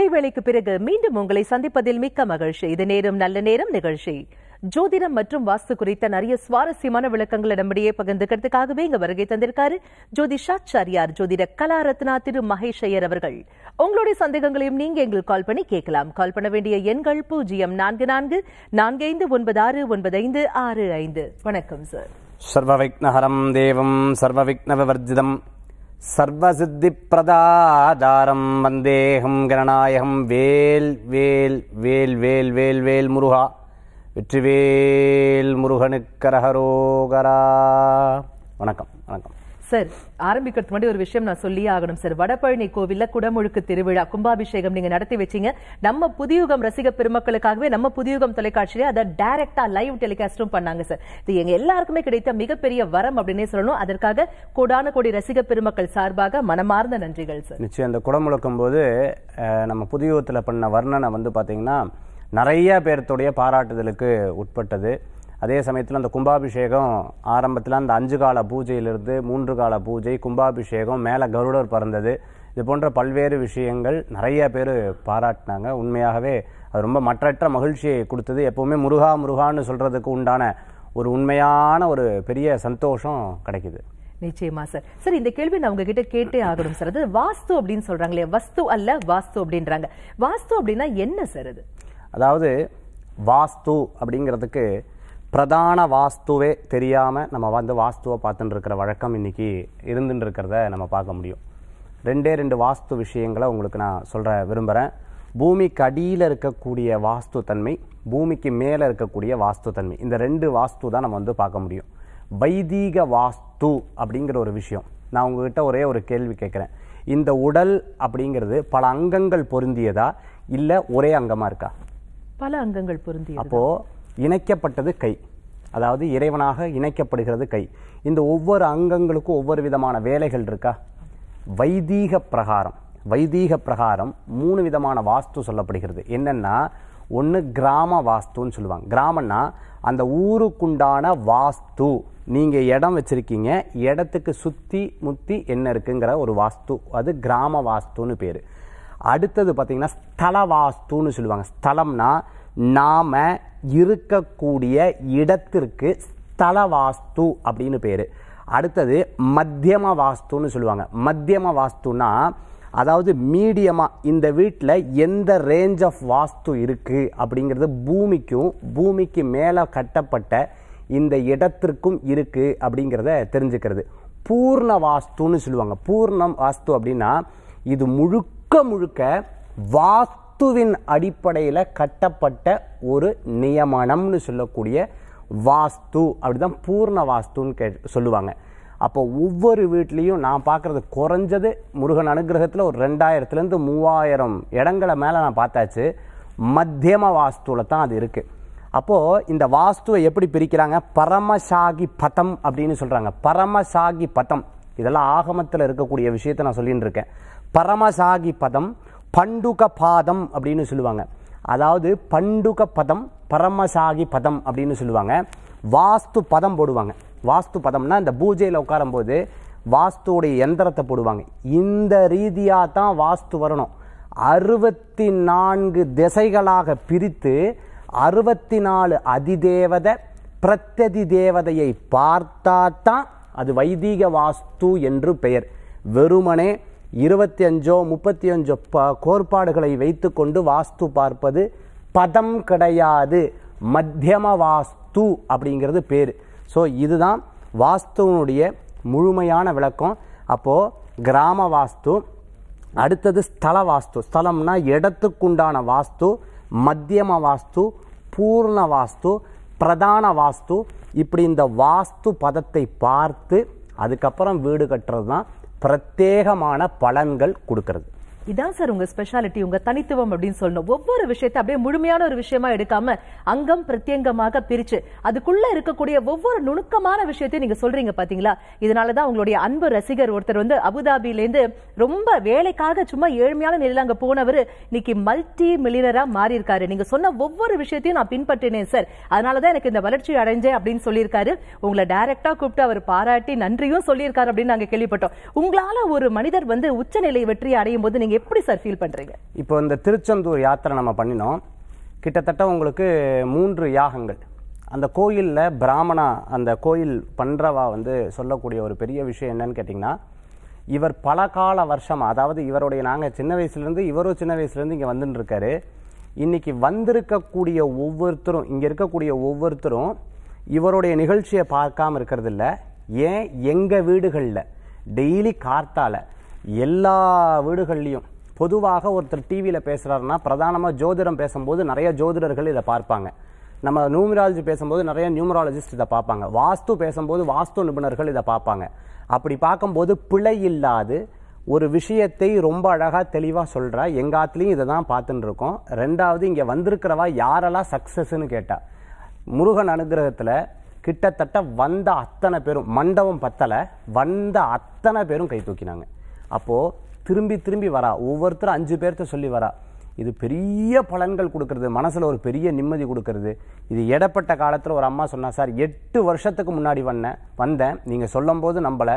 இடைவேளைக்கு பிறகு மீண்டும் உங்களை சந்திப்பதில் மிக்க மகிழ்ச்சி இது நேரம் நல்ல நேரம் நிகழ்ச்சி ஜோதிடம் மற்றும் வாஸ்து குறித்த நிறைய சுவாரஸ்யமான விளக்கங்கள் நம்மிடையே பகிர்ந்துக்கிறதுக்காகவே இங்க வருகை தந்திருக்காரு ஜோதிஷாச்சாரியார் ஜோதிட கலாரத்னா திரு மகேஷ் அவர்கள் உங்களுடைய சந்தேகங்களையும் நீங்க எங்கள் கால் பண்ணி கேட்கலாம் கால் பண்ண வேண்டிய எண்கள் பூஜ்ஜியம் நான்கு நான்கு நான்கு ஐந்து ஒன்பது ஆறு ஒன்பது ஐந்து ஆறு ஐந்து வணக்கம் சார் சர்வ விக்னஹரம் தேவம் சர்வ விக்னவர்ஜிதம் சர்வசித்திப்பிரதாதாரம் வந்தேகம் கணநாயகம் வேல் வேல் வேல் வேல் வேல் வேல் முருகா வெற்றிவேல் முருகனுக்கரகரோகரா வணக்கம் வணக்கம் சார் ஆரம்பிக்கிறதுக்கு முன்னாடி ஒரு விஷயம் நான் சொல்லியே ஆகணும் சார் வடபழனி கோவில்ல குடமுழுக்கு திருவிழா கும்பாபிஷேகம் நீங்க நடத்தி வச்சீங்க நம்ம புதியுகம் ரசிக பெருமக்களுக்காகவே நம்ம புதியுகம் தொலைக்காட்சியிலே அதை டைரக்டா லைவ் டெலிகாஸ்டும் பண்ணாங்க சார் இது எங்க எல்லாருக்குமே கிடைத்த மிகப்பெரிய வரம் அப்படின்னே சொல்லணும் அதற்காக கோடான கோடி ரசிக பெருமக்கள் சார்பாக மனமார்ந்த நன்றிகள் சார் நிச்சயம் இந்த குடமுழுக்கும் போது நம்ம புதியுகத்தில் பண்ண வர்ணனை வந்து பார்த்தீங்கன்னா நிறைய பேர்த்துடைய பாராட்டுதலுக்கு உட்பட்டது அதே சமயத்தில் அந்த கும்பாபிஷேகம் ஆரம்பத்தில் அந்த அஞ்சு கால பூஜையிலிருந்து மூன்று கால பூஜை கும்பாபிஷேகம் மேலே கருடர் பறந்தது இது போன்ற பல்வேறு விஷயங்கள் நிறைய பேர் பாராட்டினாங்க உண்மையாகவே அது ரொம்ப மற்றற்ற மகிழ்ச்சியை கொடுத்தது எப்போவுமே முருகா முருகான்னு சொல்கிறதுக்கு உண்டான ஒரு உண்மையான ஒரு பெரிய சந்தோஷம் கிடைக்குது நிச்சயமா சார் சார் இந்த கேள்வி நான் உங்ககிட்ட கேட்டே ஆகணும் சார் அது வாஸ்து அப்படின்னு சொல்றாங்களே வஸ்து அல்ல வாஸ்து அப்படின்றாங்க வாஸ்து அப்படின்னா என்ன சார் அது அதாவது வாஸ்து அப்படிங்கிறதுக்கு பிரதான வாஸ்துவே தெரியாமல் நம்ம வந்து வாஸ்துவை பார்த்துட்டு இருக்கிற வழக்கம் இன்றைக்கி இருந்துட்டு இருக்கிறத நம்ம பார்க்க முடியும் ரெண்டே ரெண்டு வாஸ்து விஷயங்களை உங்களுக்கு நான் சொல்கிற விரும்புகிறேன் பூமிக்கு அடியில் இருக்கக்கூடிய வாஸ்து தன்மை பூமிக்கு மேலே இருக்கக்கூடிய வாஸ்து தன்மை இந்த ரெண்டு வாஸ்து தான் நம்ம வந்து பார்க்க முடியும் வைதீக வாஸ்து அப்படிங்கிற ஒரு விஷயம் நான் உங்ககிட்ட ஒரே ஒரு கேள்வி கேட்குறேன் இந்த உடல் அப்படிங்கிறது பல அங்கங்கள் பொருந்தியதா இல்லை ஒரே அங்கமாக இருக்கா பல அங்கங்கள் பொருந்திய அப்போது இணைக்கப்பட்டது கை அதாவது இறைவனாக இணைக்கப்படுகிறது கை இந்த ஒவ்வொரு அங்கங்களுக்கும் ஒவ்வொரு விதமான வேலைகள் இருக்கா வைதீக பிரகாரம் வைதீக பிரகாரம் மூணு விதமான வாஸ்து சொல்லப்படுகிறது என்னென்னா ஒன்று கிராம வாஸ்துன்னு சொல்லுவாங்க கிராமம்னா அந்த ஊருக்குண்டான வாஸ்து நீங்கள் இடம் வச்சுருக்கீங்க இடத்துக்கு சுற்றி முற்றி என்ன இருக்குங்கிற ஒரு வாஸ்து அது கிராம வாஸ்துன்னு பேர் அடுத்தது பார்த்திங்கன்னா ஸ்தல வாஸ்துன்னு சொல்லுவாங்க ஸ்தலம்னா நாம் இருக்கக்கூடிய இடத்திற்கு ஸ்தல வாஸ்து அப்படின்னு பேர் அடுத்தது மத்தியம வாஸ்துன்னு சொல்லுவாங்க மத்தியம வாஸ்துன்னா அதாவது மீடியமாக இந்த வீட்டில் எந்த ரேஞ்ச் ஆஃப் வாஸ்து இருக்குது அப்படிங்கிறது பூமிக்கும் பூமிக்கு மேலே கட்டப்பட்ட இந்த இடத்திற்கும் இருக்குது அப்படிங்கிறத தெரிஞ்சுக்கிறது பூர்ண வாஸ்துன்னு சொல்லுவாங்க பூர்ணம் வாஸ்து அப்படின்னா இது முழுக்க முழுக்க வாஸ்து வஸ்துவின் அடிப்படையில் கட்டப்பட்ட ஒரு நியமனம்னு சொல்லக்கூடிய வாஸ்து அப்படிதான் பூர்ண வாஸ்துன்னு கே சொல்லுவாங்க அப்போ ஒவ்வொரு வீட்லேயும் நான் பார்க்குறது குறைஞ்சது முருகன் அனுகிரகத்தில் ஒரு ரெண்டாயிரத்துலேருந்து மூவாயிரம் இடங்களை மேலே நான் பார்த்தாச்சு மத்தியம வாஸ்துவில் தான் அது இருக்குது அப்போது இந்த வாஸ்துவை எப்படி பிரிக்கிறாங்க பரமசாகி பதம் அப்படின்னு சொல்கிறாங்க பரமசாகி பதம் இதெல்லாம் ஆகமத்தில் இருக்கக்கூடிய விஷயத்தை நான் சொல்லின்னு இருக்கேன் பரமசாகி பதம் பண்டுக பாதம் அப்படின்னு சொல்லுவாங்க அதாவது பண்டுக பதம் பரமசாகி பதம் அப்படின்னு சொல்லுவாங்க வாஸ்து பதம் போடுவாங்க வாஸ்து பதம்னா இந்த பூஜையில் உட்காரும் போது வாஸ்துவோடைய எந்திரத்தை போடுவாங்க இந்த ரீதியாக தான் வாஸ்து வரணும் அறுபத்தி நான்கு திசைகளாக பிரித்து அறுபத்தி நாலு அதிதேவதை பிரத்ததி தேவதையை பார்த்தா தான் அது வைதீக வாஸ்து என்று பெயர் வெறுமனே இருபத்தி அஞ்சோ முப்பத்தி அஞ்சோ ப கோட்பாடுகளை வைத்து கொண்டு வாஸ்து பார்ப்பது பதம் கிடையாது மத்தியம வாஸ்து அப்படிங்கிறது பேர் ஸோ இதுதான் வாஸ்துவனுடைய முழுமையான விளக்கம் அப்போது கிராம வாஸ்து அடுத்தது ஸ்தல வாஸ்து ஸ்தலம்னா இடத்துக்குண்டான வாஸ்து மத்தியம வாஸ்து பூர்ண வாஸ்து பிரதான வாஸ்து இப்படி இந்த வாஸ்து பதத்தை பார்த்து அதுக்கப்புறம் வீடு கட்டுறது தான் பிரத்யேகமான பலன்கள் கொடுக்கறது இதான் சார் உங்க ஸ்பெஷாலிட்டி உங்க தனித்துவம் அப்படின்னு சொல்லணும் ஒவ்வொரு விஷயத்த அப்படியே முழுமையான ஒரு விஷயமா எடுக்காம அங்கம் பிரத்யங்கமாக பிரிச்சு அதுக்குள்ள இருக்கக்கூடிய ஒவ்வொரு நுணுக்கமான விஷயத்தையும் நீங்க சொல்றீங்க பாத்தீங்களா இதனாலதான் உங்களுடைய அன்பு ரசிகர் ஒருத்தர் வந்து அபுதாபிலேருந்து ரொம்ப வேலைக்காக சும்மா ஏழ்மையான நிலையில அங்க போனவர் இன்னைக்கு மல்டி மில்லியனரா மாறி இருக்காரு நீங்க சொன்ன ஒவ்வொரு விஷயத்தையும் நான் பின்பற்றினேன் சார் அதனாலதான் எனக்கு இந்த வளர்ச்சி அடைஞ்சேன் அப்படின்னு சொல்லியிருக்காரு உங்களை டைரக்டா கூப்பிட்டு அவர் பாராட்டி நன்றியும் சொல்லியிருக்காரு அப்படின்னு நாங்க கேள்விப்பட்டோம் உங்களால ஒரு மனிதர் வந்து உச்சநிலை வெற்றி அடையும் போது நீங்க நீங்கள் எப்படி சார் ஃபீல் பண்ணுறீங்க இப்போ இந்த திருச்செந்தூர் யாத்திரை நம்ம பண்ணினோம் கிட்டத்தட்ட உங்களுக்கு மூன்று யாகங்கள் அந்த கோயிலில் பிராமணா அந்த கோயில் பண்ணுறவா வந்து சொல்லக்கூடிய ஒரு பெரிய விஷயம் என்னன்னு கேட்டிங்கன்னா இவர் பல கால வருஷம் அதாவது இவருடைய நாங்கள் சின்ன வயசுலேருந்து இவரும் சின்ன வயசுலேருந்து இங்கே வந்துட்டுருக்காரு இன்றைக்கி வந்திருக்கக்கூடிய ஒவ்வொருத்தரும் இங்கே இருக்கக்கூடிய ஒவ்வொருத்தரும் இவருடைய நிகழ்ச்சியை பார்க்காம இருக்கிறதில்ல ஏன் எங்கள் வீடுகளில் டெய்லி கார்த்தால் எல்லா வீடுகள்லேயும் பொதுவாக ஒருத்தர் டிவியில் பேசுகிறாருன்னா பிரதானமாக ஜோதிடம் பேசும்போது நிறைய ஜோதிடர்கள் இதை பார்ப்பாங்க நம்ம நியூமராலஜி பேசும்போது நிறைய நியூமராலஜிஸ்ட் இதை பார்ப்பாங்க வாஸ்து பேசும்போது வாஸ்து நிபுணர்கள் இதை பார்ப்பாங்க அப்படி பார்க்கும்போது பிழை இல்லாது ஒரு விஷயத்தை ரொம்ப அழகாக தெளிவாக சொல்கிறா எங்காத்துலேயும் இதை தான் பார்த்துன்னு இருக்கோம் ரெண்டாவது இங்கே வந்திருக்கிறவா யாரெல்லாம் சக்ஸஸ்ன்னு கேட்டால் முருகன் அனுகிரகத்தில் கிட்டத்தட்ட வந்த அத்தனை பேரும் மண்டபம் பத்தலை வந்த அத்தனை பேரும் கை தூக்கினாங்க அப்போது திரும்பி திரும்பி வரா ஒவ்வொருத்தரும் அஞ்சு பேர்த்த சொல்லி வரா இது பெரிய பலன்கள் கொடுக்கறது மனசில் ஒரு பெரிய நிம்மதி கொடுக்கறது இது எடப்பட்ட காலத்தில் ஒரு அம்மா சொன்னா சார் எட்டு வருஷத்துக்கு முன்னாடி வந்தேன் வந்தேன் நீங்கள் சொல்லும் போது நம்மளை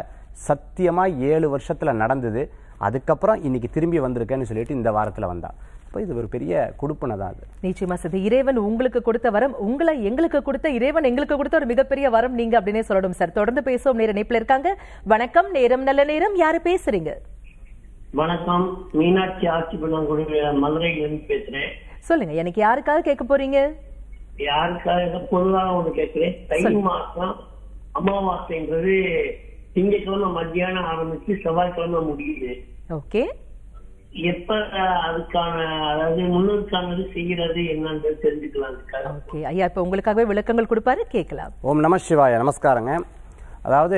சத்தியமாக ஏழு வருஷத்தில் நடந்தது அதுக்கப்புறம் இன்றைக்கி திரும்பி வந்திருக்கேன்னு சொல்லிட்டு இந்த வாரத்தில் வந்தா அப்போ இது ஒரு பெரிய கொடுப்பனை தான் அது நிச்சயமா சார் இறைவன் உங்களுக்கு கொடுத்த வரம் உங்களை எங்களுக்கு கொடுத்த இறைவன் எங்களுக்கு கொடுத்த ஒரு மிகப்பெரிய வரம் நீங்க அப்படின்னே சொல்லணும் சார் தொடர்ந்து பேசுவோம் நேர இணைப்பில் இருக்காங்க வணக்கம் நேரம் நல்ல நேரம் யாரு பேசுறீங்க வணக்கம் மீனாட்சி ஆட்சி பண்ணக்கூடிய மதுரையிலிருந்து பேசுறேன் சொல்லுங்க எனக்கு யாருக்காக கேட்க போறீங்க யாருக்காக பொதுவாக ஒன்று கேட்கிறேன் தை மாசம் அமாவாசைன்றது திங்கட்கிழமை மத்தியானம் ஆரம்பிச்சு செவ்வாய்க்கிழமை முடியுது ஓகே எப்ப அதுக்கான அதாவது முன்னோருக்கானது செய்யறது என்னன்றது தெரிஞ்சுக்கலாம் ஓகே ஐயா இப்ப உங்களுக்காகவே விளக்கங்கள் கொடுப்பாரு கேட்கலாம் ஓம் நம சிவாய நமஸ்காரங்க அதாவது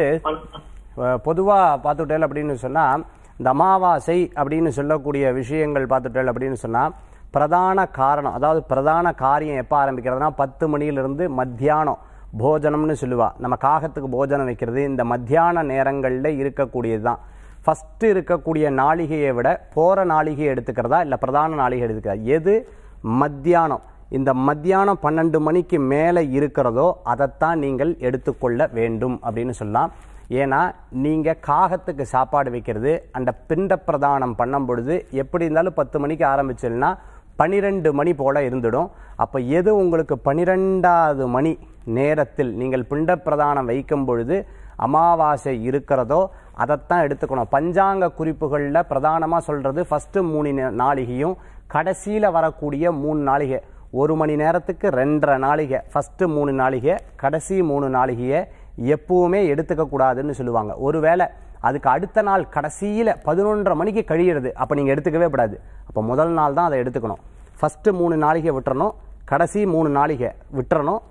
பொதுவாக பார்த்துட்டேல் அப்படின்னு சொன்னால் இந்த அமாவாசை அப்படின்னு சொல்லக்கூடிய விஷயங்கள் பார்த்துட்டேல் அப்படின்னு சொன்னால் பிரதான காரணம் அதாவது பிரதான காரியம் எப்போ ஆரம்பிக்கிறதுனா பத்து மணியிலிருந்து மத்தியானம் போஜனம்னு சொல்லுவாள் நம்ம காகத்துக்கு போஜனம் வைக்கிறது இந்த மத்தியான நேரங்களில் இருக்கக்கூடியது தான் ஃபஸ்ட்டு இருக்கக்கூடிய நாளிகையை விட போகிற நாளிகையை எடுத்துக்கிறதா இல்லை பிரதான நாளிகை எடுத்துக்கிறதா எது மத்தியானம் இந்த மத்தியானம் பன்னெண்டு மணிக்கு மேலே இருக்கிறதோ அதைத்தான் நீங்கள் எடுத்துக்கொள்ள வேண்டும் அப்படின்னு சொல்லலாம் ஏன்னா நீங்கள் காகத்துக்கு சாப்பாடு வைக்கிறது அந்த பிண்ட பிரதானம் பண்ணும் பொழுது எப்படி இருந்தாலும் பத்து மணிக்கு ஆரம்பிச்சுன்னா பன்னிரெண்டு மணி போல் இருந்துடும் அப்போ எது உங்களுக்கு பன்னிரெண்டாவது மணி நேரத்தில் நீங்கள் பிண்ட பிரதானம் வைக்கும் பொழுது அமாவாசை இருக்கிறதோ அதைத்தான் எடுத்துக்கணும் பஞ்சாங்க குறிப்புகளில் பிரதானமாக சொல்கிறது ஃபஸ்ட்டு மூணு நாளிகையும் கடைசியில் வரக்கூடிய மூணு நாளிகை ஒரு மணி நேரத்துக்கு ரெண்டரை நாளிகை ஃபஸ்ட்டு மூணு நாளிகை கடைசி மூணு நாளிகையை எப்பவுமே எடுத்துக்கக்கூடாதுன்னு சொல்லுவாங்க ஒருவேளை அதுக்கு அடுத்த நாள் கடைசியில் பதினொன்றரை மணிக்கு கழியிறது அப்போ நீங்கள் எடுத்துக்கவே கூடாது அப்போ முதல் நாள் தான் அதை எடுத்துக்கணும் ஃபஸ்ட்டு மூணு நாளிகை விட்டுறணும் கடைசி மூணு நாளிகை விட்டுறணும்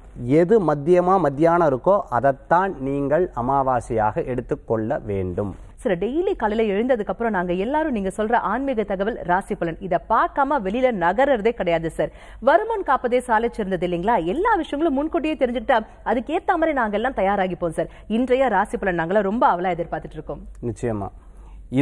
எது மத்தியமாக மத்தியானம் இருக்கோ அதைத்தான் நீங்கள் அமாவாசையாக எடுத்துக்கொள்ள வேண்டும் சார் டெய்லி காலையில் எழுந்ததுக்கப்புறம் நாங்கள் எல்லாரும் நீங்கள் சொல்கிற ஆன்மீக தகவல் ராசி பலன் இதை பார்க்காம வெளியில் நகர்றதே கிடையாது சார் வருமன் காப்பதே சாலை சேர்ந்தது இல்லைங்களா எல்லா விஷயங்களும் முன்கூட்டியே தெரிஞ்சுக்கிட்டா அதுக்கேற்ற மாதிரி நாங்கள் எல்லாம் தயாராகிப்போம் சார் இன்றைய ராசி பலன் நாங்களாம் ரொம்ப அவலாக எதிர்பார்த்துட்டு இருக்கோம் நிச்சயமா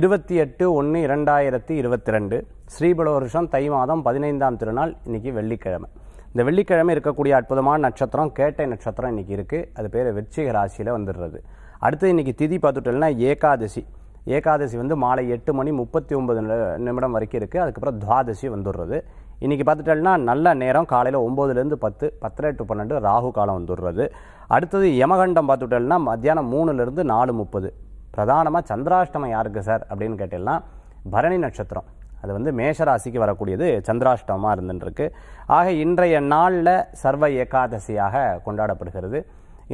இருபத்தி எட்டு ஒன்று இரண்டாயிரத்தி இருபத்தி ரெண்டு ஸ்ரீபல வருஷம் தை மாதம் பதினைந்தாம் திருநாள் இன்னைக்கு வெள்ளிக்கிழமை இந்த வெள்ளிக்கிழமை இருக்கக்கூடிய அற்புதமான நட்சத்திரம் கேட்டை நட்சத்திரம் இன்றைக்கி இருக்குது அது பேர் வெற்றிக ராசியில் வந்துடுறது அடுத்து இன்றைக்கி திதி பார்த்துட்டோம்னா ஏகாதசி ஏகாதசி வந்து மாலை எட்டு மணி முப்பத்தி ஒன்பது நிமிடம் வரைக்கும் இருக்குது அதுக்கப்புறம் துவாதசி வந்துடுறது இன்றைக்கி பார்த்துட்டோம்னா நல்ல நேரம் காலையில் ஒம்போதுலேருந்து பத்து பத்தரை டு பன்னெண்டு ராகு காலம் வந்துடுறது அடுத்தது யமகண்டம் பார்த்துட்டோம்னா மத்தியானம் மூணுலேருந்து நாலு முப்பது பிரதானமாக சந்திராஷ்டமம் யாருக்கு சார் அப்படின்னு கேட்டீங்கன்னா பரணி நட்சத்திரம் அது வந்து மேஷராசிக்கு வரக்கூடியது சந்திராஷ்டமாக இருந்துருக்கு ஆக இன்றைய நாளில் சர்வ ஏகாதசியாக கொண்டாடப்படுகிறது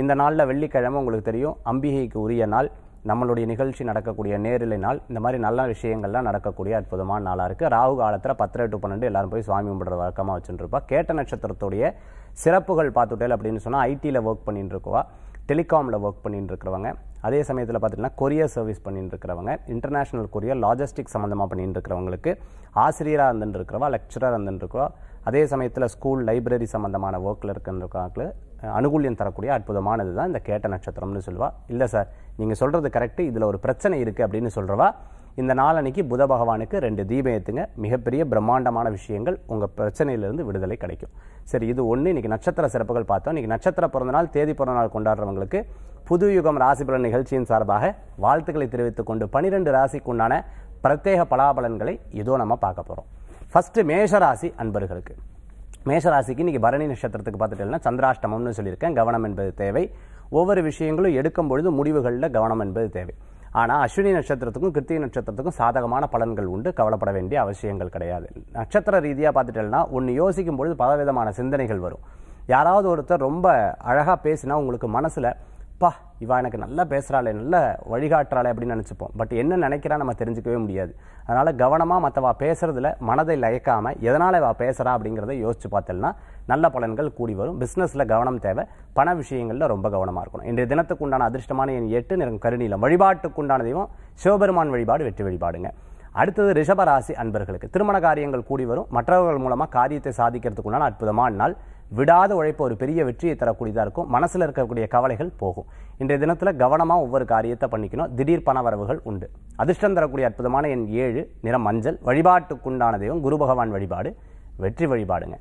இந்த நாளில் வெள்ளிக்கிழமை உங்களுக்கு தெரியும் அம்பிகைக்கு உரிய நாள் நம்மளுடைய நிகழ்ச்சி நடக்கக்கூடிய நேரிலை நாள் இந்த மாதிரி நல்ல விஷயங்கள்லாம் நடக்கக்கூடிய அற்புதமான நாளாக இருக்குது ராகு காலத்தில் பத்திரெட்டு பன்னெண்டு எல்லாரும் போய் சுவாமி கும்பிட்ற வழக்கமாக வச்சுருப்பா கேட்ட நட்சத்திரத்துடைய சிறப்புகள் பார்த்துட்டேன் அப்படின்னு சொன்னால் ஐடியில் ஒர்க் பண்ணிட்டு இருக்குவா டெலிகாமில் ஒர்க் பண்ணிட்டு இருக்கிறவங்க அதே சமயத்தில் பார்த்திங்கன்னா கொரியர் சர்வீஸ் பண்ணிட்டு இருக்கிறவங்க இன்டர்நேஷ்னல் கொரியர் லாஜிஸ்டிக் சம்மந்தமாக பண்ணிட்டு இருக்கிறவங்களுக்கு ஆசிரியராக இருந்துட்டு இருக்கிறவா லெக்சராக இருந்துட்டு அதே சமயத்தில் ஸ்கூல் லைப்ரரி சம்மந்தமான ஒர்க்கில் இருக்கிறவங்களுக்கு அனுகூலியம் தரக்கூடிய அற்புதமானது தான் இந்த கேட்ட நட்சத்திரம்னு சொல்லுவா இல்லை சார் நீங்கள் சொல்கிறது கரெக்டு இதில் ஒரு பிரச்சனை இருக்குது அப்படின்னு சொல்கிறவா இந்த நாள் அன்னைக்கு புத பகவானுக்கு ரெண்டு தீபம் ஏற்றுங்க மிகப்பெரிய பிரம்மாண்டமான விஷயங்கள் உங்கள் பிரச்சனையிலிருந்து விடுதலை கிடைக்கும் சரி இது ஒன்று இன்றைக்கி நட்சத்திர சிறப்புகள் பார்த்தோம் இன்றைக்கி நட்சத்திர பிறந்தநாள் தேதி பிறந்தநாள் கொண்டாடுறவங்களுக்கு புது யுகம் ராசி பலன் நிகழ்ச்சியின் சார்பாக வாழ்த்துக்களை தெரிவித்துக் கொண்டு பனிரெண்டு ராசிக்குண்டான பிரத்யேக பலாபலன்களை இதோ நம்ம பார்க்க போகிறோம் ஃபஸ்ட்டு மேஷராசி அன்பர்களுக்கு மேஷராசிக்கு இன்றைக்கி பரணி நட்சத்திரத்துக்கு பார்த்துட்டேன்னா சந்திராஷ்டமம்னு சொல்லியிருக்கேன் கவனம் என்பது தேவை ஒவ்வொரு விஷயங்களும் எடுக்கும் பொழுது முடிவுகளில் கவனம் என்பது தேவை ஆனால் அஸ்வினி நட்சத்திரத்துக்கும் கிருத்திகை நட்சத்திரத்துக்கும் சாதகமான பலன்கள் உண்டு கவலைப்பட வேண்டிய அவசியங்கள் கிடையாது நட்சத்திர ரீதியாக பார்த்துட்டேன்னா ஒன்று யோசிக்கும் பொழுது பலவிதமான சிந்தனைகள் வரும் யாராவது ஒருத்தர் ரொம்ப அழகாக பேசினா உங்களுக்கு மனசில் அப்பா இவா எனக்கு நல்லா பேசுகிறாளே நல்ல வழிகாட்டுறாளே அப்படின்னு நினச்சிப்போம் பட் என்ன நினைக்கிறா நம்ம தெரிஞ்சுக்கவே முடியாது அதனால் கவனமாக மற்றவா பேசுகிறதுல மனதை லயக்காமல் எதனால் இவா பேசுகிறா அப்படிங்கிறத யோசித்து பார்த்தோம்னா நல்ல பலன்கள் கூடி வரும் பிஸ்னஸில் கவனம் தேவை பண விஷயங்களில் ரொம்ப கவனமாக இருக்கணும் இன்றைய தினத்துக்கு உண்டான அதிர்ஷ்டமான என் எட்டு நிறம் கருணீலம் வழிபாட்டுக்கு உண்டான தெய்வம் சிவபெருமான் வழிபாடு வெற்றி வழிபாடுங்க அடுத்தது ரிஷபராசி அன்பர்களுக்கு திருமண காரியங்கள் கூடி வரும் மற்றவர்கள் மூலமாக காரியத்தை சாதிக்கிறதுக்குண்டான அற்புதமான நாள் விடாத உழைப்பு ஒரு பெரிய வெற்றியை தரக்கூடியதாக இருக்கும் மனசில் இருக்கக்கூடிய கவலைகள் போகும் இன்றைய தினத்தில் கவனமாக ஒவ்வொரு காரியத்தை பண்ணிக்கணும் திடீர் வரவுகள் உண்டு அதிர்ஷ்டம் தரக்கூடிய அற்புதமான என் ஏழு நிறம் மஞ்சள் வழிபாட்டுக்குண்டான தெய்வம் குரு பகவான் வழிபாடு வெற்றி வழிபாடுங்க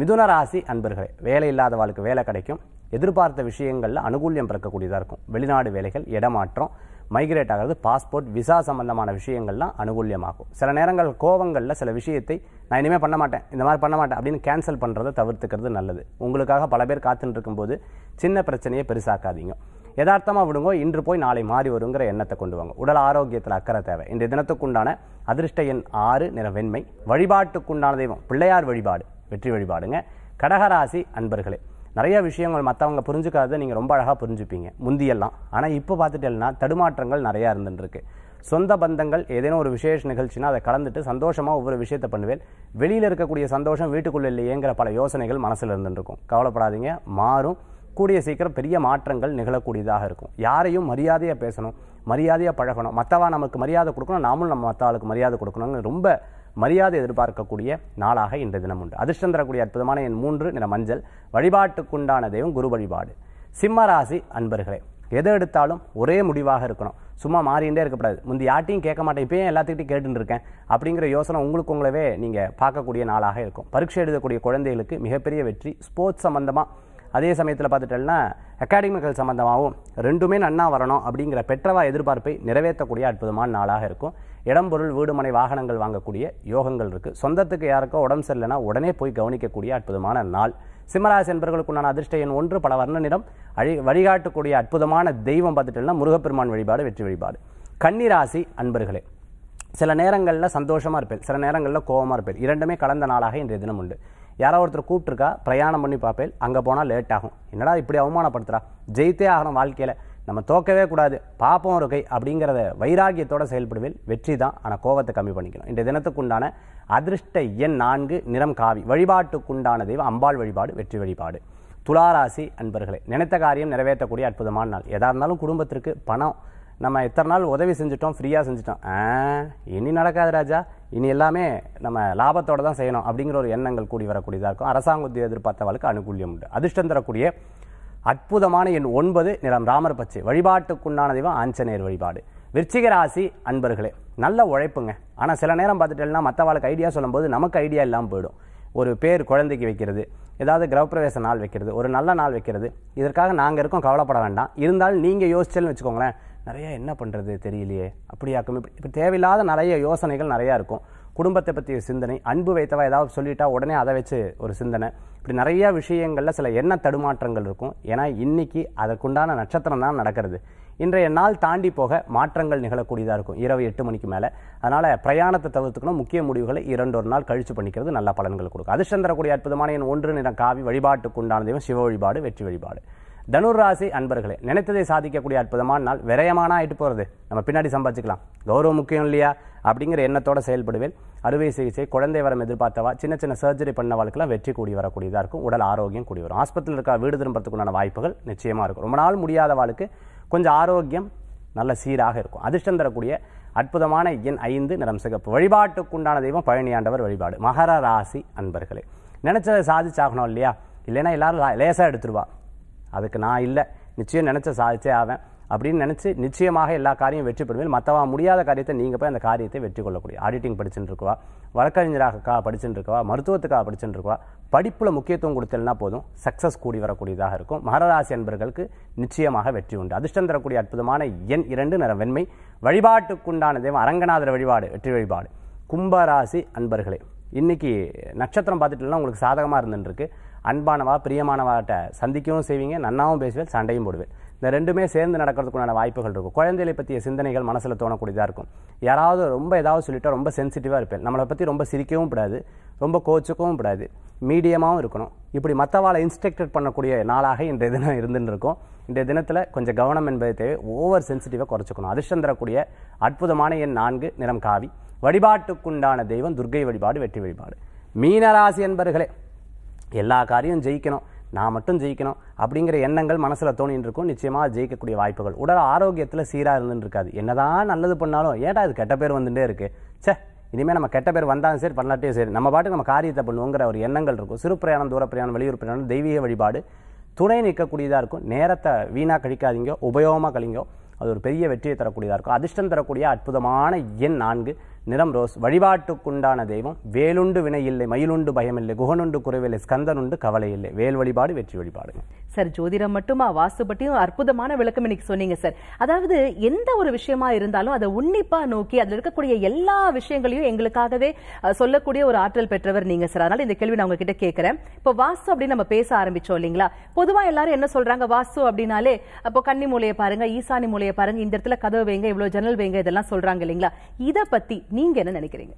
மிதுன ராசி அன்பர்களே வேலை இல்லாதவாளுக்கு வேலை கிடைக்கும் எதிர்பார்த்த விஷயங்களில் அனுகூல்யம் பிறக்கக்கூடியதாக இருக்கும் வெளிநாடு வேலைகள் இடமாற்றம் மைக்ரேட் ஆகிறது பாஸ்போர்ட் விசா சம்மந்தமான விஷயங்கள்லாம் அனுகூலியமாகும் சில நேரங்கள் கோவங்களில் சில விஷயத்தை நான் இனிமேல் பண்ண மாட்டேன் இந்த மாதிரி பண்ண மாட்டேன் அப்படின்னு கேன்சல் பண்ணுறதை தவிர்த்துக்கிறது நல்லது உங்களுக்காக பல பேர் காத்துட்டு இருக்கும்போது சின்ன பிரச்சனையை பெருசாக்காதீங்க யதார்த்தமாக விடுங்கோ இன்று போய் நாளை மாறி வருங்கிற எண்ணத்தை கொண்டு வாங்க உடல் ஆரோக்கியத்தில் அக்கறை தேவை தினத்துக்கு தினத்துக்குண்டான அதிர்ஷ்ட எண் ஆறு நிற வெண்மை வழிபாட்டுக்குண்டான தெய்வம் பிள்ளையார் வழிபாடு வெற்றி வழிபாடுங்க கடகராசி அன்பர்களே நிறைய விஷயங்கள் மற்றவங்க புரிஞ்சுக்காத நீங்கள் ரொம்ப அழகாக புரிஞ்சுப்பீங்க முந்தியெல்லாம் ஆனால் இப்போ பார்த்துட்டேன்னா தடுமாற்றங்கள் நிறையா இருந்துருக்கு சொந்த பந்தங்கள் ஏதேனும் ஒரு விசேஷ நிகழ்ச்சினா அதை கலந்துட்டு சந்தோஷமாக ஒவ்வொரு விஷயத்தை பண்ணுவேன் வெளியில் இருக்கக்கூடிய சந்தோஷம் வீட்டுக்குள்ளே இல்லையேங்கிற பல யோசனைகள் மனசில் இருந்துருக்கும் கவலைப்படாதீங்க மாறும் கூடிய சீக்கிரம் பெரிய மாற்றங்கள் நிகழக்கூடியதாக இருக்கும் யாரையும் மரியாதையாக பேசணும் மரியாதையாக பழகணும் மற்றவா நமக்கு மரியாதை கொடுக்கணும் நாமளும் நம்ம மற்ற ஆளுக்கு மரியாதை கொடுக்கணும்னு ரொம்ப மரியாதை எதிர்பார்க்கக்கூடிய நாளாக இன்றைய தினம் உண்டு அதிர்ஷ்டம் தரக்கூடிய அற்புதமான என் மூன்று நிற மஞ்சள் வழிபாட்டுக்குண்டான தெய்வம் குரு வழிபாடு சிம்ம ராசி அன்பர்களே எதை எடுத்தாலும் ஒரே முடிவாக இருக்கணும் சும்மா மாறிண்டே இருக்கக்கூடாது முந்தி யார்ட்டையும் கேட்க மாட்டேன் இப்போயும் எல்லாத்துக்கிட்டையும் கேட்டுன்னு இருக்கேன் அப்படிங்கிற யோசனை உங்களுக்கு உங்களவே நீங்கள் பார்க்கக்கூடிய நாளாக இருக்கும் பரீட்சை எழுதக்கூடிய குழந்தைகளுக்கு மிகப்பெரிய வெற்றி ஸ்போர்ட்ஸ் சம்மந்தமாக அதே சமயத்தில் பார்த்துட்டோம்னா அகாடமிக்கல் சம்மந்தமாகவும் ரெண்டுமே நன்னா வரணும் அப்படிங்கிற பெற்றவா எதிர்பார்ப்பை நிறைவேற்றக்கூடிய அற்புதமான நாளாக இருக்கும் இடம்பொருள் வீடுமனை வாகனங்கள் வாங்கக்கூடிய யோகங்கள் இருக்குது சொந்தத்துக்கு யாருக்கோ உடம்பு சரியில்லைனா உடனே போய் கவனிக்கக்கூடிய அற்புதமான நாள் சிம்மராசி என்பவர்களுக்குண்டான அதிர்ஷ்ட எண் ஒன்று பல வர்ண அழி வழிகாட்டக்கூடிய அற்புதமான தெய்வம் பார்த்துட்டோம்னா முருகப்பெருமான் வழிபாடு வெற்றி வழிபாடு கன்னிராசி அன்பர்களே சில நேரங்களில் சந்தோஷமாக இருப்பேன் சில நேரங்களில் கோபமாக இருப்பேன் இரண்டுமே கலந்த நாளாக இன்றைய தினம் உண்டு யாரோ ஒருத்தர் கூப்பிட்டுருக்கா பிரயாணம் பண்ணி பார்ப்பேன் அங்கே போனால் லேட் ஆகும் என்னடா இப்படி அவமானப்படுத்துகிறா ஜெயித்தே ஆகணும் வாழ்க்கையில் நம்ம தோக்கவே கூடாது பாப்போம் ஒரு கை அப்படிங்கிறத வைராகியத்தோடு செயல்படுவேல் வெற்றி தான் ஆனால் கோவத்தை கம்மி பண்ணிக்கணும் இந்த தினத்துக்குண்டான அதிர்ஷ்ட எண் நான்கு நிறம் காவி வழிபாட்டுக்குண்டான தெய்வம் அம்பாள் வழிபாடு வெற்றி வழிபாடு துளாராசி அன்பர்களே நினைத்த காரியம் நிறைவேற்றக்கூடிய அற்புதமான நாள் எதாக இருந்தாலும் குடும்பத்திற்கு பணம் நம்ம எத்தனை நாள் உதவி செஞ்சுட்டோம் ஃப்ரீயாக செஞ்சுட்டோம் இனி நடக்காது ராஜா இனி எல்லாமே நம்ம லாபத்தோடு தான் செய்யணும் அப்படிங்கிற ஒரு எண்ணங்கள் கூடி வரக்கூடியதாக இருக்கும் அரசாங்க உத்தியோக எதிர்பார்த்தவளுக்கு அனுகூலியம் உண்டு அதிர்ஷ்டம் தரக்கூடிய அற்புதமான என் ஒன்பது நிறம் ராமர் பச்சை வழிபாட்டுக்குண்டான தெய்வம் ஆஞ்சநேயர் வழிபாடு விருச்சிக ராசி அன்பர்களே நல்ல உழைப்புங்க ஆனால் சில நேரம் பார்த்துட்டேன்னா மற்றவாளுக்கு ஐடியா சொல்லும்போது நமக்கு ஐடியா இல்லாமல் போயிடும் ஒரு பேர் குழந்தைக்கு வைக்கிறது ஏதாவது கிரகப்பிரவேச நாள் வைக்கிறது ஒரு நல்ல நாள் வைக்கிறது இதற்காக நாங்கள் இருக்கோம் கவலைப்பட வேண்டாம் இருந்தாலும் நீங்கள் யோசிச்சல்னு வச்சுக்கோங்களேன் நிறையா என்ன பண்ணுறது தெரியலையே அப்படியாக்கும் இப்படி இப்போ தேவையில்லாத நிறைய யோசனைகள் நிறையா இருக்கும் குடும்பத்தை பற்றிய சிந்தனை அன்பு வைத்தவா ஏதாவது சொல்லிட்டா உடனே அதை வச்சு ஒரு சிந்தனை இப்படி நிறையா விஷயங்களில் சில எண்ண தடுமாற்றங்கள் இருக்கும் ஏன்னா இன்னைக்கு அதற்குண்டான நட்சத்திரம் தான் நடக்கிறது இன்றைய நாள் தாண்டி போக மாற்றங்கள் நிகழக்கூடியதாக இருக்கும் இரவு எட்டு மணிக்கு மேலே அதனால் பிரயாணத்தை தவிர்த்துக்கணும் முக்கிய முடிவுகளை இரண்டு ஒரு நாள் கழித்து பண்ணிக்கிறது நல்ல பலன்கள் கொடுக்கும் அதிர்ஷ்டம் தரக்கூடிய அற்புதமான என் ஒன்று நிறம் காவி வழிபாட்டுக்கு உண்டான தெய்வம் சிவ வழிபாடு வெற்றி வழிபாடு தனுராசி அன்பர்களே நினைத்ததை சாதிக்கக்கூடிய அற்புதமான நாள் விரயமானா ஆகிட்டு போகிறது நம்ம பின்னாடி சம்பாதிச்சுக்கலாம் கௌரவம் முக்கியம் இல்லையா அப்படிங்கிற எண்ணத்தோட செயல்படுவேன் அறுவை சிகிச்சை குழந்தை வரம் எதிர்பார்த்தவா சின்ன சின்ன சர்ஜரி பண்ண வாழ்க்கைலாம் வெற்றி கூடி வரக்கூடியதாக இருக்கும் உடல் ஆரோக்கியம் கூடி வரும் ஆஸ்பத்திரியில் இருக்க வீடு திரும்புறதுக்குண்டான வாய்ப்புகள் நிச்சயமாக இருக்கும் ரொம்ப நாள் முடியாத வாழ்க்கை கொஞ்சம் ஆரோக்கியம் நல்ல சீராக இருக்கும் அதிர்ஷ்டம் தரக்கூடிய அற்புதமான எண் ஐந்து நிறம் சிகப்பு வழிபாட்டுக்குண்டான தெய்வம் பழனியாண்டவர் வழிபாடு மகர ராசி அன்பர்களே நினைச்சதை சாதிச்சாகணும் இல்லையா இல்லைன்னா எல்லாரும் லேசாக எடுத்துருவா அதுக்கு நான் இல்லை நிச்சயம் நினச்ச சாதிச்சே ஆவேன் அப்படின்னு நினச்சி நிச்சயமாக எல்லா காரியம் வெற்றி பெறுவேன் மற்றவா முடியாத காரியத்தை நீங்கள் போய் அந்த காரியத்தை வெற்றி கொள்ளக்கூடிய ஆடிட்டிங் படிச்சுட்டு இருக்கவா வழக்கறிஞராக படிச்சுட்டு இருக்கவா மருத்துவத்துக்காக படிச்சுட்டு இருக்கவா படிப்பில் முக்கியத்துவம் கொடுத்தல்னா போதும் சக்ஸஸ் கூடி வரக்கூடியதாக இருக்கும் மகராசி என்பர்களுக்கு நிச்சயமாக வெற்றி உண்டு அதிர்ஷ்டம் தரக்கூடிய அற்புதமான எண் இரண்டு நிற வெண்மை வழிபாட்டுக்குண்டான தெய்வம் அரங்கநாதர் வழிபாடு வெற்றி வழிபாடு கும்பராசி அன்பர்களே இன்றைக்கி நட்சத்திரம் பார்த்துட்டுலாம் உங்களுக்கு சாதகமாக இருந்துருக்கு அன்பானவா பிரியமானவாட்ட சந்திக்கவும் செய்வீங்க நன்னாவும் பேசுவேன் சண்டையும் போடுவேன் இந்த ரெண்டுமே சேர்ந்து நடக்கிறதுக்குண்டான வாய்ப்புகள் இருக்கும் குழந்தைகளை பற்றிய சிந்தனைகள் மனசில் தோணக்கூடியதாக இருக்கும் யாராவது ரொம்ப ஏதாவது சொல்லிட்டா ரொம்ப சென்சிட்டிவாக இருப்பேன் நம்மளை பற்றி ரொம்ப சிரிக்கவும் கூடாது ரொம்ப கோச்சுக்கவும் கூடாது மீடியமாகவும் இருக்கணும் இப்படி மற்றவாளை இன்ஸ்ட்ரக்டட் பண்ணக்கூடிய நாளாக இன்றைய தினம் இருந்துன்னு இருக்கும் இன்றைய தினத்தில் கொஞ்சம் கவனம் என்பதை தேவை ஓவர் சென்சிட்டிவாக குறைச்சிக்கணும் அதிர்ஷ்டம் தரக்கூடிய அற்புதமான என் நான்கு நிறம் காவி வழிபாட்டுக்குண்டான தெய்வம் துர்கை வழிபாடு வெற்றி வழிபாடு மீனராசி என்பர்களே எல்லா காரியம் ஜெயிக்கணும் நான் மட்டும் ஜெயிக்கணும் அப்படிங்கிற எண்ணங்கள் மனசில் தோணின்னு இருக்கும் நிச்சயமாக ஜெயிக்கக்கூடிய வாய்ப்புகள் உடல் ஆரோக்கியத்தில் சீராக இருந்துருக்காது என்னதான் நல்லது பண்ணாலும் ஏட்டா இது கெட்ட பேர் வந்துட்டே இருக்குது சே இனிமேல் நம்ம கெட்ட பேர் வந்தாலும் சரி பண்ணலாட்டையும் சரி நம்ம பாட்டுக்கு நம்ம காரியத்தை பண்ணுவோங்கிற ஒரு எண்ணங்கள் இருக்கும் சிறு பிரயாணம் தூர பிரயாணம் வெளியூர் பிரயாணம் தெய்வீக வழிபாடு துணை நிற்கக்கூடியதாக இருக்கும் நேரத்தை வீணாக கழிக்காதீங்க உபயோகமாக கழிங்கோ அது ஒரு பெரிய வெற்றியை தரக்கூடியதாக இருக்கும் அதிர்ஷ்டம் தரக்கூடிய அற்புதமான எண் நான்கு நிறம் ரோஸ் வழிபாட்டுக்குண்டான தெய்வம் வேலுண்டு வினை இல்லை மயிலுண்டு பயமில்லை குகனுண்டு குறைவில்லை ஸ்கந்தனுண்டு கவலை இல்லை வேல் வழிபாடு வெற்றி வழிபாடு சார் ஜோதிடம் மட்டுமா வாஸ்து பற்றியும் அற்புதமான விளக்கம் இன்னைக்கு சொன்னீங்க சார் அதாவது எந்த ஒரு விஷயமா இருந்தாலும் அதை உன்னிப்பா நோக்கி அதில் இருக்கக்கூடிய எல்லா விஷயங்களையும் எங்களுக்காகவே சொல்லக்கூடிய ஒரு ஆற்றல் பெற்றவர் நீங்க சார் அதனால இந்த கேள்வி நான் உங்ககிட்ட கேட்கிறேன் இப்போ வாஸ்து அப்படின்னு நம்ம பேச ஆரம்பிச்சோம் இல்லைங்களா பொதுவா எல்லாரும் என்ன சொல்றாங்க வாஸ்து அப்படின்னாலே அப்போ கன்னி மூலையை பாருங்க ஈசானி மூலையை பாருங்க இந்த இடத்துல கதவு வைங்க இவ்வளவு ஜன்னல் வைங்க இதெல்லாம் சொல்றாங்க இல்லைங்களா இதை பத்தி நீங்கள் என்ன நினைக்கிறீங்க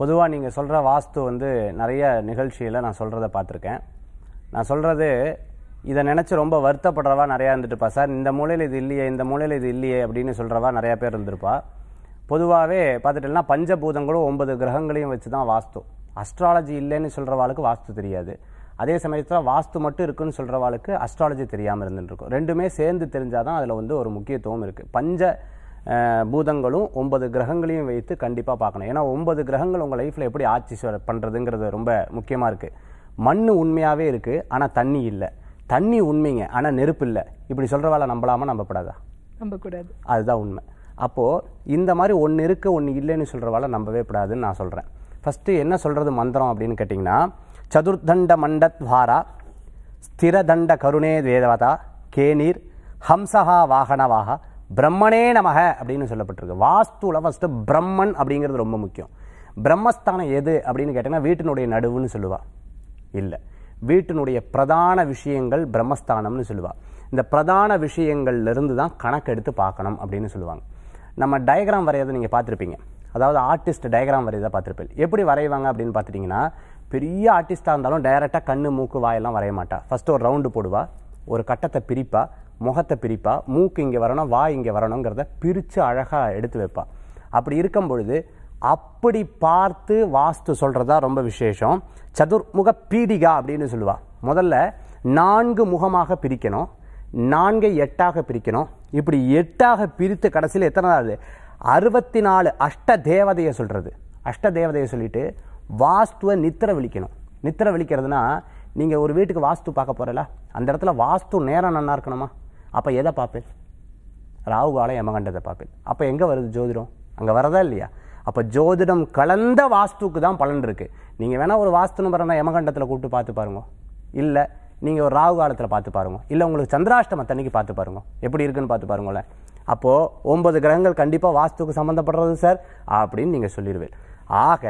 பொதுவாக நீங்கள் சொல்கிற வாஸ்து வந்து நிறைய நிகழ்ச்சியில் நான் சொல்கிறத பார்த்துருக்கேன் நான் சொல்கிறது இதை நினச்சி ரொம்ப வருத்தப்படுறவா நிறையா இருந்துட்டுப்பா சார் இந்த மூலையில் இது இல்லையே இந்த மூலையில் இது இல்லையே அப்படின்னு சொல்கிறவா நிறையா பேர் இருந்திருப்பா பொதுவாகவே பார்த்துட்டோம்னா பஞ்சபூதங்களும் ஒன்பது கிரகங்களையும் வச்சு தான் வாஸ்து அஸ்ட்ராலஜி இல்லைன்னு சொல்கிறவாளுக்கு வாஸ்து தெரியாது அதே சமயத்தில் வாஸ்து மட்டும் இருக்குன்னு சொல்கிறவாளுக்கு அஸ்ட்ராலஜி தெரியாமல் இருந்துருக்கும் ரெண்டுமே சேர்ந்து தெரிஞ்சால் தான் அதில் வந்து ஒரு முக்கியத்துவம் இருக்குது பஞ்ச பூதங்களும் ஒன்பது கிரகங்களையும் வைத்து கண்டிப்பாக பார்க்கணும் ஏன்னா ஒன்பது கிரகங்கள் உங்கள் லைஃப்பில் எப்படி ஆட்சி பண்ணுறதுங்கிறது ரொம்ப முக்கியமாக இருக்குது மண் உண்மையாகவே இருக்குது ஆனால் தண்ணி இல்லை தண்ணி உண்மைங்க ஆனால் நெருப்பு இல்லை இப்படி சொல்கிற வேலை நம்பலாமல் நம்பப்படாதா நம்பக்கூடாது அதுதான் உண்மை அப்போது இந்த மாதிரி ஒன்று இருக்குது ஒன்று இல்லைன்னு சொல்கிற வேலை நம்பவே கூடாதுன்னு நான் சொல்கிறேன் ஃபஸ்ட்டு என்ன சொல்கிறது மந்திரம் அப்படின்னு கேட்டிங்கன்னா சதுர்தண்ட மண்டத்வாரா ஸ்திரதண்ட கருணே தேவதா கேநீர் ஹம்சஹா வாகனவாகா பிரம்மனே நமக அப்படின்னு சொல்லப்பட்டிருக்கு வாஸ்துவில் ஃபஸ்ட்டு பிரம்மன் அப்படிங்கிறது ரொம்ப முக்கியம் பிரம்மஸ்தானம் எது அப்படின்னு கேட்டிங்கன்னா வீட்டினுடைய நடுவுன்னு சொல்லுவாள் இல்லை வீட்டினுடைய பிரதான விஷயங்கள் பிரம்மஸ்தானம்னு சொல்லுவாள் இந்த பிரதான விஷயங்கள்லேருந்து தான் கணக்கெடுத்து பார்க்கணும் அப்படின்னு சொல்லுவாங்க நம்ம டயக்ராம் வரையதை நீங்கள் பார்த்துருப்பீங்க அதாவது ஆர்டிஸ்ட் டயக்ராம் வரையதை பார்த்துருப்பீங்க எப்படி வரைவாங்க அப்படின்னு பார்த்துட்டிங்கன்னா பெரிய ஆர்டிஸ்ட்டாக இருந்தாலும் டைரெக்டாக கண் மூக்கு வாயெல்லாம் வரைய மாட்டா ஃபஸ்ட்டு ஒரு ரவுண்டு போடுவா ஒரு கட்டத்தை பிரிப்பா முகத்தை பிரிப்பா மூக்கு இங்கே வரணும் வா இங்கே வரணுங்கிறத பிரித்து அழகாக எடுத்து வைப்பா அப்படி இருக்கும் பொழுது அப்படி பார்த்து வாஸ்து சொல்கிறதா ரொம்ப விசேஷம் சதுர்முக பீடிகா அப்படின்னு சொல்லுவாள் முதல்ல நான்கு முகமாக பிரிக்கணும் நான்கை எட்டாக பிரிக்கணும் இப்படி எட்டாக பிரித்து கடைசியில் எத்தனை நாள் அறுபத்தி நாலு அஷ்ட தேவதையை சொல்கிறது அஷ்ட தேவதையை சொல்லிவிட்டு வாஸ்துவை நித்திர விழிக்கணும் நித்திர விழிக்கிறதுனா நீங்கள் ஒரு வீட்டுக்கு வாஸ்து பார்க்க போகிறல அந்த இடத்துல வாஸ்து நேரம் நல்லா இருக்கணுமா அப்போ எதை பார்ப்பேன் ராகு காலம் யமகண்டத்தை பார்ப்பேன் அப்போ எங்கே வருது ஜோதிடம் அங்கே வரதா இல்லையா அப்போ ஜோதிடம் கலந்த வாஸ்துக்கு தான் பலன் இருக்குது நீங்கள் வேணால் ஒரு வாஸ்துன்னு நம்பரை யமகண்டத்தில் கூப்பிட்டு பார்த்து பாருங்க இல்லை நீங்கள் ஒரு ராகு காலத்தில் பார்த்து பாருங்க இல்லை உங்களுக்கு அன்னைக்கு பார்த்து பாருங்க எப்படி இருக்குன்னு பார்த்து பாருங்களேன் அப்போது ஒன்பது கிரகங்கள் கண்டிப்பாக வாஸ்துக்கு சம்மந்தப்படுறது சார் அப்படின்னு நீங்கள் சொல்லிடுவேன் ஆக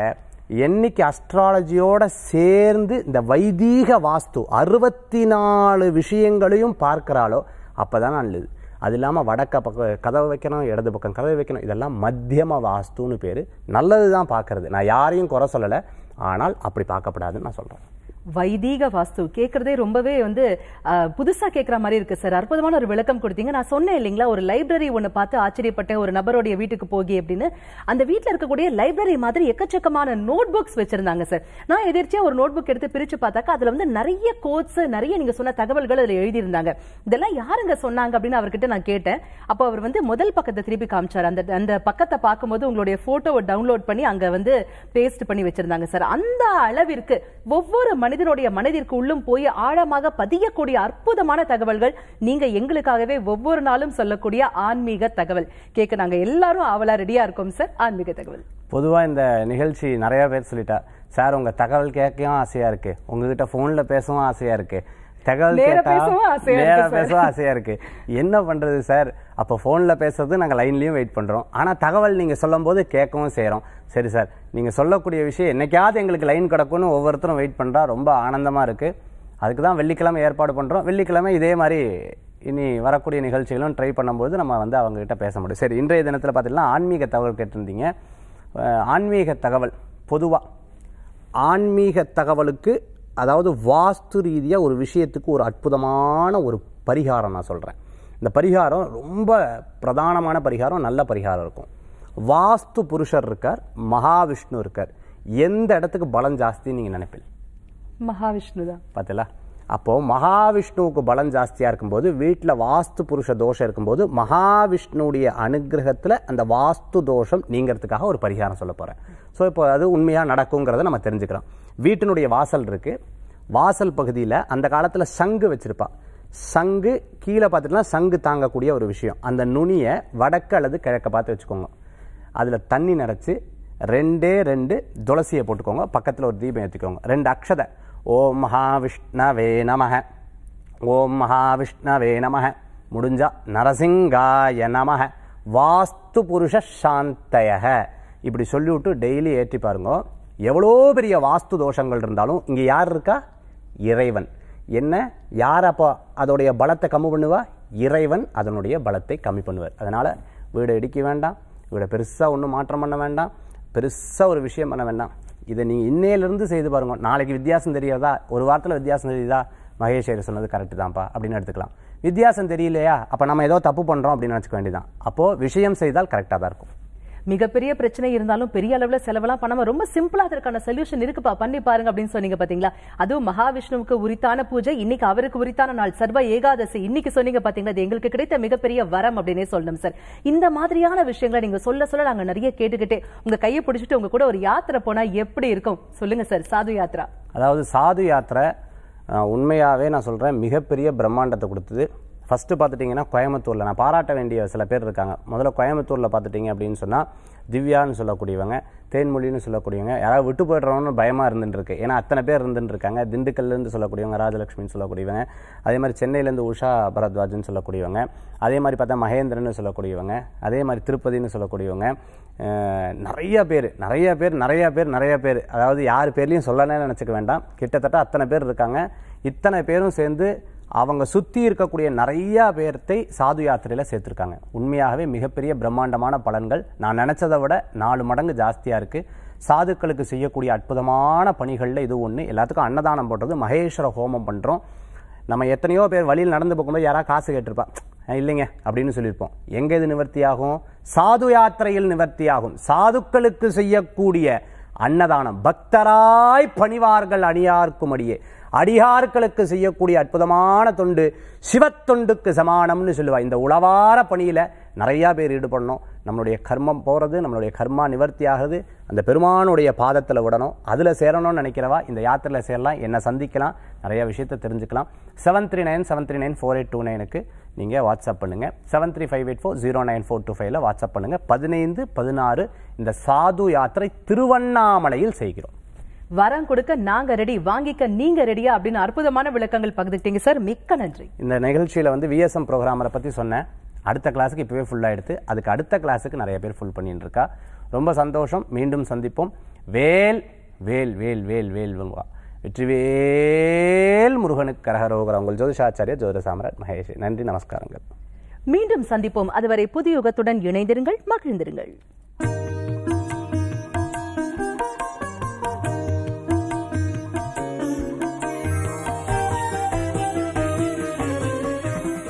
என்னைக்கு அஸ்ட்ராலஜியோடு சேர்ந்து இந்த வைதீக வாஸ்து அறுபத்தி நாலு விஷயங்களையும் பார்க்குறாலோ அப்போ தான் நல்லது அது இல்லாமல் வடக்க பக்கம் கதவை வைக்கணும் இடது பக்கம் கதவை வைக்கணும் இதெல்லாம் மத்தியம வாஸ்துன்னு பேர் நல்லது தான் பார்க்குறது நான் யாரையும் குறை சொல்லலை ஆனால் அப்படி பார்க்கப்படாதுன்னு நான் சொல்கிறேன் வைதீக வாஸ்து கேட்குறதே ரொம்பவே வந்து புதுசாக கேட்குற மாதிரி இருக்குது சார் அற்புதமான ஒரு விளக்கம் கொடுத்தீங்க நான் சொன்னேன் இல்லைங்களா ஒரு லைப்ரரி ஒன்று பார்த்து ஆச்சரியப்பட்டேன் ஒரு நபருடைய வீட்டுக்கு போகி அப்படின்னு அந்த வீட்டில் இருக்கக்கூடிய லைப்ரரி மாதிரி எக்கச்சக்கமான நோட் புக்ஸ் வச்சுருந்தாங்க சார் நான் எதிர்த்தியாக ஒரு நோட் புக் எடுத்து பிரித்து பார்த்தாக்கா அதில் வந்து நிறைய கோட்ஸ் நிறைய நீங்கள் சொன்ன தகவல்கள் அதில் எழுதியிருந்தாங்க இதெல்லாம் யாருங்க சொன்னாங்க அப்படின்னு அவர்கிட்ட நான் கேட்டேன் அப்போ அவர் வந்து முதல் பக்கத்தை திருப்பி காமிச்சார் அந்த அந்த பக்கத்தை பார்க்கும்போது உங்களுடைய ஃபோட்டோவை டவுன்லோட் பண்ணி அங்கே வந்து பேஸ்ட் பண்ணி வச்சுருந்தாங்க சார் அந்த அளவிற்கு ஒவ்வொரு மணி மனிதனுடைய மனதிற்கு உள்ளும் போய் ஆழமாக பதியக்கூடிய அற்புதமான தகவல்கள் நீங்க எங்களுக்காகவே ஒவ்வொரு நாளும் சொல்லக்கூடிய ஆன்மீக தகவல் கேட்க நாங்க எல்லாரும் அவலா ரெடியா இருக்கோம் சார் ஆன்மீக தகவல் பொதுவாக இந்த நிகழ்ச்சி நிறையா பேர் சொல்லிட்டா சார் உங்கள் தகவல் கேட்கவும் ஆசையாக இருக்குது உங்ககிட்ட ஃபோனில் பேசவும் ஆசையாக இருக்குது தகவல் நேராக பேசவும் ஆசையாக இருக்குது என்ன பண்ணுறது சார் அப்போ ஃபோனில் பேசுறது நாங்கள் லைன்லேயும் வெயிட் பண்ணுறோம் ஆனால் தகவல் நீங்கள் சொல்லும் போது கேட்கவும் செய்கிறோம் சரி சார் நீங்கள் சொல்லக்கூடிய விஷயம் என்னைக்காவது எங்களுக்கு லைன் கிடக்கும்னு ஒவ்வொருத்தரும் வெயிட் பண்ணுறா ரொம்ப ஆனந்தமாக இருக்குது அதுக்கு தான் வெள்ளிக்கிழமை ஏற்பாடு பண்ணுறோம் வெள்ளிக்கிழமை இதே மாதிரி இனி வரக்கூடிய நிகழ்ச்சிகளும் ட்ரை பண்ணும்போது நம்ம வந்து அவங்ககிட்ட பேச முடியும் சரி இன்றைய தினத்தில் பார்த்தீங்கன்னா ஆன்மீக தகவல் கேட்டிருந்தீங்க ஆன்மீக தகவல் பொதுவாக ஆன்மீக தகவலுக்கு அதாவது வாஸ்து ரீதியாக ஒரு விஷயத்துக்கு ஒரு அற்புதமான ஒரு பரிகாரம் நான் சொல்கிறேன் இந்த பரிகாரம் ரொம்ப பிரதானமான பரிகாரம் நல்ல பரிகாரம் இருக்கும் வாஸ்து புருஷர் இருக்கார் மகாவிஷ்ணு இருக்கார் எந்த இடத்துக்கு பலம் ஜாஸ்தின்னு நீங்கள் நினைப்பீங்க மகாவிஷ்ணு தான் பார்த்தீங்களா அப்போது மகாவிஷ்ணுவுக்கு பலம் ஜாஸ்தியாக இருக்கும்போது வீட்டில் வாஸ்து புருஷ தோஷம் இருக்கும்போது மகாவிஷ்ணுடைய அனுகிரகத்தில் அந்த வாஸ்து தோஷம் நீங்கிறதுக்காக ஒரு பரிகாரம் சொல்ல போகிறேன் ஸோ இப்போ அது உண்மையாக நடக்குங்கிறத நம்ம தெரிஞ்சுக்கிறோம் வீட்டினுடைய வாசல் இருக்குது வாசல் பகுதியில் அந்த காலத்தில் சங்கு வச்சுருப்பாள் சங்கு கீழே பார்த்துட்டுனா சங்கு தாங்கக்கூடிய ஒரு விஷயம் அந்த நுனியை வடக்கு அல்லது கிழக்க பார்த்து வச்சுக்கோங்க அதில் தண்ணி நிறச்சி ரெண்டே ரெண்டு துளசியை போட்டுக்கோங்க பக்கத்தில் ஒரு தீபம் ஏற்றிக்கோங்க ரெண்டு அக்ஷதை ஓம் மகாவிஷ்ணவே நம ஓம் மகாவிஷ்ணவே நம முடிஞ்ச நரசிங்காய நம வாஸ்து புருஷ இப்படி சொல்லிவிட்டு டெய்லி ஏற்றி பாருங்க எவ்வளோ பெரிய வாஸ்து தோஷங்கள் இருந்தாலும் இங்கே யார் இருக்கா இறைவன் என்ன யார் அப்போ அதோடைய பலத்தை கம்மி பண்ணுவா இறைவன் அதனுடைய பலத்தை கம்மி பண்ணுவார் அதனால் வீடை இடிக்க வேண்டாம் வீடை பெருசாக ஒன்றும் மாற்றம் பண்ண வேண்டாம் பெருசாக ஒரு விஷயம் பண்ண வேண்டாம் இதை நீங்கள் இன்னையிலிருந்து செய்து பாருங்கள் நாளைக்கு வித்தியாசம் தெரியாதா ஒரு வாரத்தில் வித்தியாசம் தெரியுதா மகேஷ் ஐயர் சொன்னது கரெக்டு தான்ப்பா அப்படின்னு எடுத்துக்கலாம் வித்தியாசம் தெரியலையா அப்போ நம்ம ஏதோ தப்பு பண்ணுறோம் அப்படின்னு நினச்சிக்க வேண்டியதான் அப்போது விஷயம் செய்தால் கரெக்டாக தான் இருக்கும் மிகப்பெரிய பிரச்சனை இருந்தாலும் பெரிய அளவில் செலவெல்லாம் பண்ணாம ரொம்ப சிம்பிளா அதற்கான சொல்யூஷன் இருக்குப்பா பண்ணி பாருங்க அப்படின்னு சொன்னீங்க பாத்தீங்களா அதுவும் மகாவிஷ்ணுவுக்கு உரித்தான பூஜை இன்னைக்கு அவருக்கு உரித்தான நாள் சர்வ ஏகாதசி இன்னைக்கு சொன்னீங்க பாத்தீங்களா அது எங்களுக்கு கிடைத்த மிகப்பெரிய வரம் அப்படின்னே சொல்லணும் சார் இந்த மாதிரியான விஷயங்களை நீங்க சொல்ல சொல்ல நாங்க நிறைய கேட்டுக்கிட்டே உங்க கையை பிடிச்சிட்டு உங்க கூட ஒரு யாத்திரை போனா எப்படி இருக்கும் சொல்லுங்க சார் சாது யாத்திரா அதாவது சாது யாத்திரை உண்மையாகவே நான் சொல்கிறேன் மிகப்பெரிய பிரம்மாண்டத்தை கொடுத்தது ஃபஸ்ட்டு பார்த்துட்டிங்கன்னா கோயம்புத்தூரில் நான் பாராட்ட வேண்டிய சில பேர் இருக்காங்க முதல்ல கோயம்புத்தூரில் பார்த்துட்டிங்க அப்படின்னு சொன்னால் திவ்யான்னு சொல்லக்கூடியவங்க தேன்மொழின்னு சொல்லக்கூடியவங்க யாராவது விட்டு போயிடுறோம்னு பயமாக இருந்துருக்கு ஏன்னா அத்தனை பேர் இருந்துட்டுருக்காங்க திண்டுக்கல்லேருந்து சொல்லக்கூடியவங்க ராஜலட்சுமின்னு சொல்லக்கூடியவங்க அதே மாதிரி சென்னையிலேருந்து உஷா பரத்வாஜ்னு சொல்லக்கூடியவங்க அதே மாதிரி பார்த்தா மகேந்திரன்னு சொல்லக்கூடியவங்க அதே மாதிரி திருப்பதின்னு சொல்லக்கூடியவங்க நிறைய பேர் நிறைய பேர் நிறைய பேர் நிறைய பேர் அதாவது யார் பேர்லேயும் சொல்லணும்னு நினச்சிக்க வேண்டாம் கிட்டத்தட்ட அத்தனை பேர் இருக்காங்க இத்தனை பேரும் சேர்ந்து அவங்க சுற்றி இருக்கக்கூடிய நிறையா பேர்த்தை சாது யாத்திரையில் சேர்த்துருக்காங்க உண்மையாகவே மிகப்பெரிய பிரம்மாண்டமான பலன்கள் நான் நினச்சதை விட நாலு மடங்கு ஜாஸ்தியாக இருக்குது சாதுக்களுக்கு செய்யக்கூடிய அற்புதமான பணிகளில் இது ஒன்று எல்லாத்துக்கும் அன்னதானம் போடுறது மகேஸ்வர ஹோமம் பண்ணுறோம் நம்ம எத்தனையோ பேர் வழியில் நடந்து போகும்போது யாராவது காசு கேட்டிருப்பா இல்லைங்க அப்படின்னு சொல்லியிருப்போம் எங்கே இது நிவர்த்தியாகும் சாது யாத்திரையில் நிவர்த்தியாகும் சாதுக்களுக்கு செய்யக்கூடிய அன்னதானம் பக்தராய் பணிவார்கள் அடியே அடியார்களுக்கு செய்யக்கூடிய அற்புதமான தொண்டு சிவத்தொண்டுக்கு சமானம்னு சொல்லுவாள் இந்த உளவார பணியில் நிறையா பேர் ஈடுபடணும் நம்மளுடைய கர்மம் போகிறது நம்மளுடைய கர்மா நிவர்த்தி ஆகுது அந்த பெருமானுடைய பாதத்தில் விடணும் அதில் சேரணும்னு நினைக்கிறவா இந்த யாத்திரையில் சேரலாம் என்னை சந்திக்கலாம் நிறையா விஷயத்தை தெரிஞ்சுக்கலாம் seven three nine seven three nine four eight two நைனுக்கு நீங்கள் வாட்ஸ்அப் பண்ணுங்கள் seven three five eight four zero nine four two ஃபைவ்ல வாட்ஸ்அப் பண்ணுங்கள் பதினைந்து பதினாறு இந்த சாது யாத்திரை திருவண்ணாமலையில் செய்கிறோம் வரம் கொடுக்க நாங்க ரெடி வாங்கிக்க நீங்க ரெடியா அப்படின்னு அற்புதமான விளக்கங்கள் பகிர்ந்துட்டீங்க சார் மிக்க நன்றி இந்த நிகழ்ச்சியில வந்து விஎஸ்எம் ப்ரோக்ராமரை பத்தி சொன்னேன் அடுத்த கிளாஸுக்கு இப்பவே ஃபுல்லாக எடுத்து அதுக்கு அடுத்த கிளாஸுக்கு நிறைய பேர் ஃபுல் பண்ணிட்டு இருக்கா ரொம்ப சந்தோஷம் மீண்டும் சந்திப்போம் வேல் வேல் வேல் வேல் வேல் வெற்றிவேல் முருகனுக்கு கரகரோகர் உங்கள் ஜோதிஷாச்சாரிய ஜோதிசாமராஜ் மகேஷ் நன்றி நமஸ்காரங்கள் மீண்டும் சந்திப்போம் அதுவரை புதிய யுகத்துடன் இணைந்திருங்கள் மகிழ்ந்திருங்கள்